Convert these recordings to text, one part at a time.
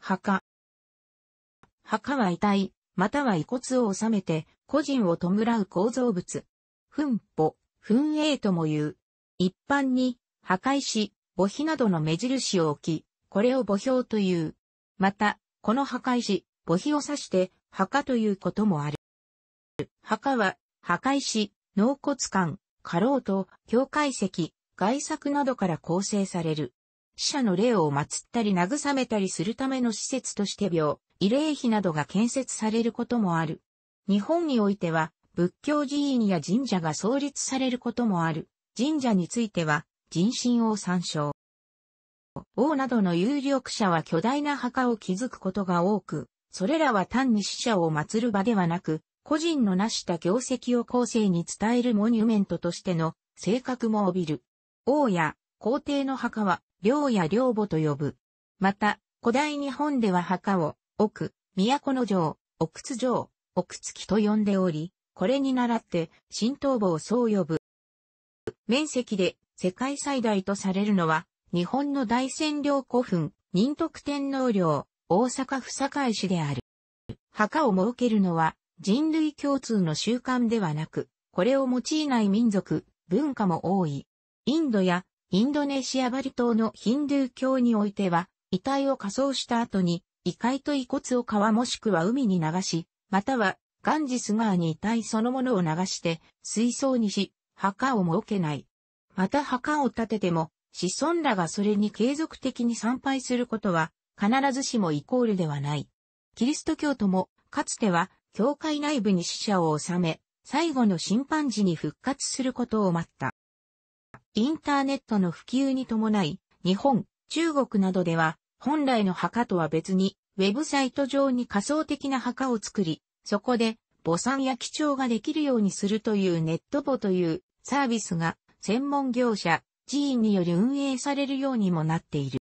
墓。墓は遺体、または遺骨を収めて、個人を弔う構造物。墳墓、墳営とも言う。一般に、墓石、墓碑などの目印を置き、これを墓標という。また、この墓石、墓碑を指して、墓ということもある。墓は、墓石、納骨館、過労と、境界石、外作などから構成される。死者の霊を祀ったり慰めたりするための施設として病、慰霊碑などが建設されることもある。日本においては、仏教寺院や神社が創立されることもある。神社については、人心を参照。王などの有力者は巨大な墓を築くことが多く、それらは単に死者を祀る場ではなく、個人の成した業績を後世に伝えるモニュメントとしての性格も帯びる。王や皇帝の墓は領や領母と呼ぶ。また、古代日本では墓を、奥、都の城、奥津城、奥月と呼んでおり、これに倣って、新東部をそう呼ぶ。面積で世界最大とされるのは、日本の大仙領古墳、仁徳天皇陵、大阪府堺市である。墓を設けるのは、人類共通の習慣ではなく、これを用いない民族、文化も多い。インドやインドネシアバリ島のヒンドゥー教においては、遺体を仮装した後に、遺骸と遺骨を川もしくは海に流し、または、ガンジス川に遺体そのものを流して、水槽にし、墓を設けない。また墓を建てても、子孫らがそれに継続的に参拝することは、必ずしもイコールではない。キリスト教徒も、かつては、教会内部に死者を収め、最後の審判時に復活することを待った。インターネットの普及に伴い、日本、中国などでは、本来の墓とは別に、ウェブサイト上に仮想的な墓を作り、そこで、母産や記帳ができるようにするというネット墓というサービスが、専門業者、寺院により運営されるようにもなっている。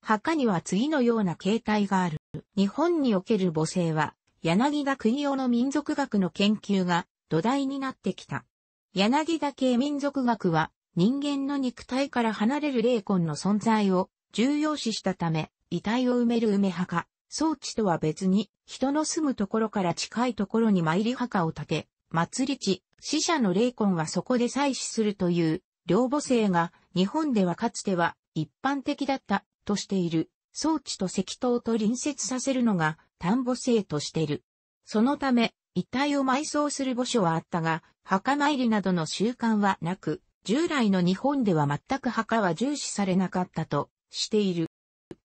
墓には次のような形態がある。日本における母性は、柳田国夫の民族学の研究が土台になってきた。柳田系民族学は、人間の肉体から離れる霊魂の存在を重要視したため、遺体を埋める埋め墓、装置とは別に、人の住むところから近いところに参り墓を建て、祭り地、死者の霊魂はそこで祭祀するという、両母性が、日本ではかつては一般的だった、としている、装置と石塔と隣接させるのが、単母性としている。そのため、遺体を埋葬する墓所はあったが、墓参りなどの習慣はなく、従来の日本では全く墓は重視されなかったとしている。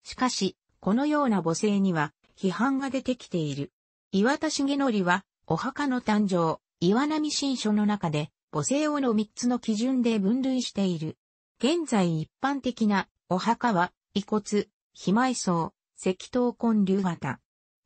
しかし、このような母性には批判が出てきている。岩田重則は、お墓の誕生、岩波新書の中で、母性をの3つの基準で分類している。現在一般的なお墓は、遺骨、被埋葬、石頭根流型。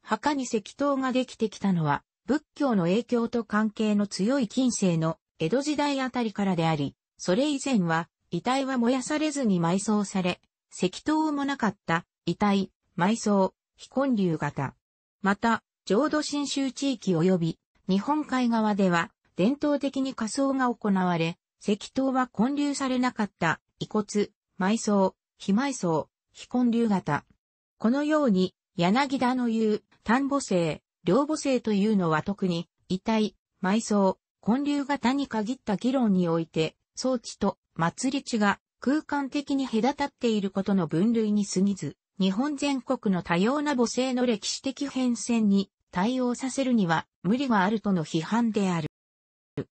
墓に石頭ができてきたのは、仏教の影響と関係の強い近世の江戸時代あたりからであり、それ以前は、遺体は燃やされずに埋葬され、石灯もなかった、遺体、埋葬、非根流型。また、浄土真宗地域及び、日本海側では、伝統的に火葬が行われ、石灯は混流されなかった、遺骨、埋葬、非埋葬、非根流型。このように、柳田の言う、単母性、両母性というのは特に、遺体、埋葬、混流型に限った議論において、装置と祭り地が空間的に隔たっていることの分類に過ぎず、日本全国の多様な母性の歴史的変遷に対応させるには無理があるとの批判である。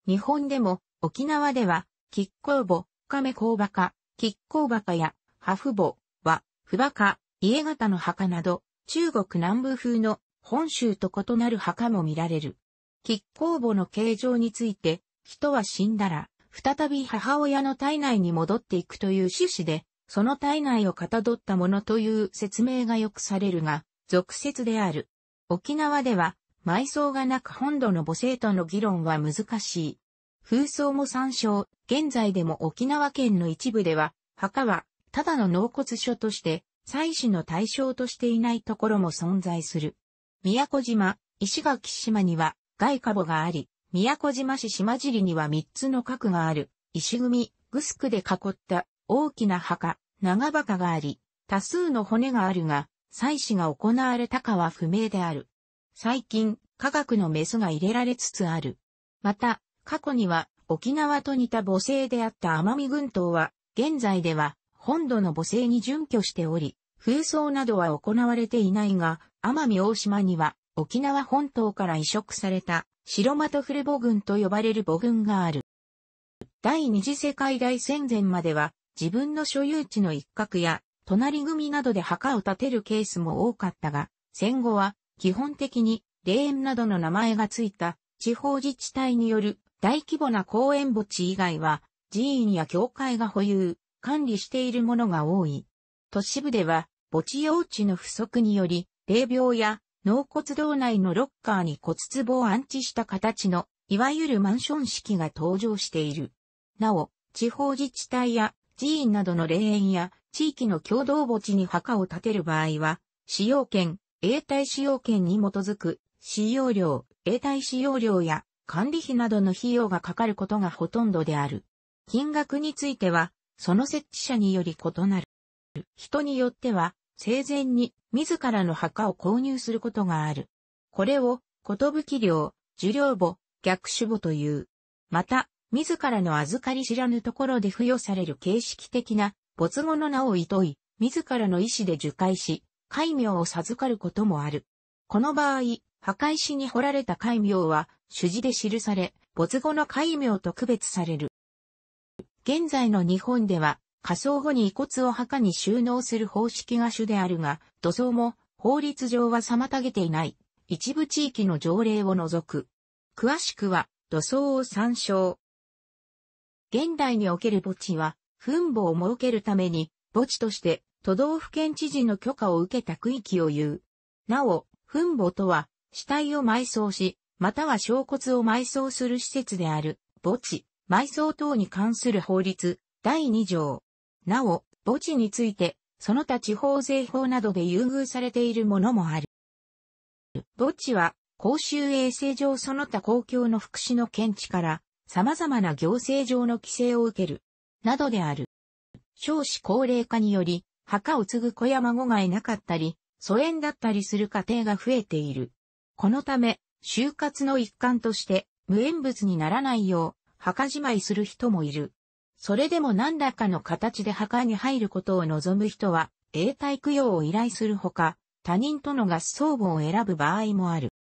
日本でも沖縄では、キッコウボ、亀甲バカ、キッコウバカや、ハフボ、は、フバカ、家型の墓など、中国南部風の本州と異なる墓も見られる。キッコウボの形状について、人は死んだら、再び母親の体内に戻っていくという趣旨で、その体内をかたどったものという説明がよくされるが、俗説である。沖縄では、埋葬がなく本土の母性との議論は難しい。風葬も参照、現在でも沖縄県の一部では、墓は、ただの納骨所として、祭祀の対象としていないところも存在する。宮古島、石垣島には、外貨墓があり、宮古島市島尻には3つの核がある、石組、グスクで囲った大きな墓、長墓があり、多数の骨があるが、祭祀が行われたかは不明である。最近、科学のメスが入れられつつある。また、過去には沖縄と似た母性であった奄美群島は、現在では本土の母性に準拠しており、風葬などは行われていないが、奄美大島には沖縄本島から移植された白的古母軍と呼ばれる母軍がある。第二次世界大戦前までは自分の所有地の一角や隣組などで墓を建てるケースも多かったが、戦後は基本的に霊園などの名前がついた地方自治体による大規模な公園墓地以外は寺院や教会が保有、管理しているものが多い。都市部では墓地用地の不足により、霊廟や納骨堂内のロッカーに骨壺を安置した形の、いわゆるマンション式が登場している。なお、地方自治体や寺院などの霊園や地域の共同墓地に墓を建てる場合は、使用権、永代使用権に基づく使用料、永代使用料や管理費などの費用がかかることがほとんどである。金額については、その設置者により異なる。人によっては、生前に自らの墓を購入することがある。これを、寿領、受領母、逆主母という。また、自らの預かり知らぬところで付与される形式的な没後の名を厭い、自らの意思で受戒し、戒名を授かることもある。この場合、墓石に彫られた戒名は、主事で記され、没後の戒名と区別される。現在の日本では、火葬後に遺骨を墓に収納する方式が主であるが、土葬も法律上は妨げていない。一部地域の条例を除く。詳しくは土葬を参照。現代における墓地は、墳墓を設けるために、墓地として都道府県知事の許可を受けた区域を言う。なお、墳墓とは、死体を埋葬し、または小骨を埋葬する施設である、墓地、埋葬等に関する法律、第2条。なお、墓地について、その他地方税法などで優遇されているものもある。墓地は、公衆衛生上その他公共の福祉の見地から、様々な行政上の規制を受ける、などである。少子高齢化により、墓を継ぐ子や孫がいなかったり、疎遠だったりする家庭が増えている。このため、就活の一環として、無縁物にならないよう、墓じまいする人もいる。それでも何らかの形で墓に入ることを望む人は、永代供養を依頼するほか、他人との合葬墓を選ぶ場合もある。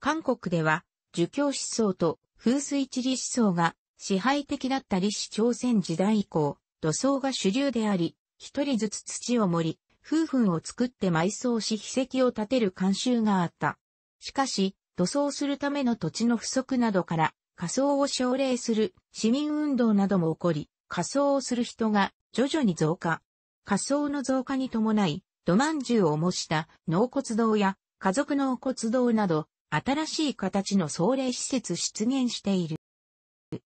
韓国では、儒教思想と風水地理思想が支配的だった李氏朝鮮時代以降、土葬が主流であり、一人ずつ土を盛り、風婦を作って埋葬し碑石を建てる慣習があった。しかし、土葬するための土地の不足などから、仮装を奨励する市民運動なども起こり、仮装をする人が徐々に増加。仮装の増加に伴い、土饅頭を模した納骨堂や家族納骨堂など、新しい形の壮麗施設出現している。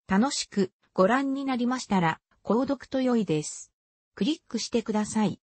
楽しくご覧になりましたら、購読と良いです。クリックしてください。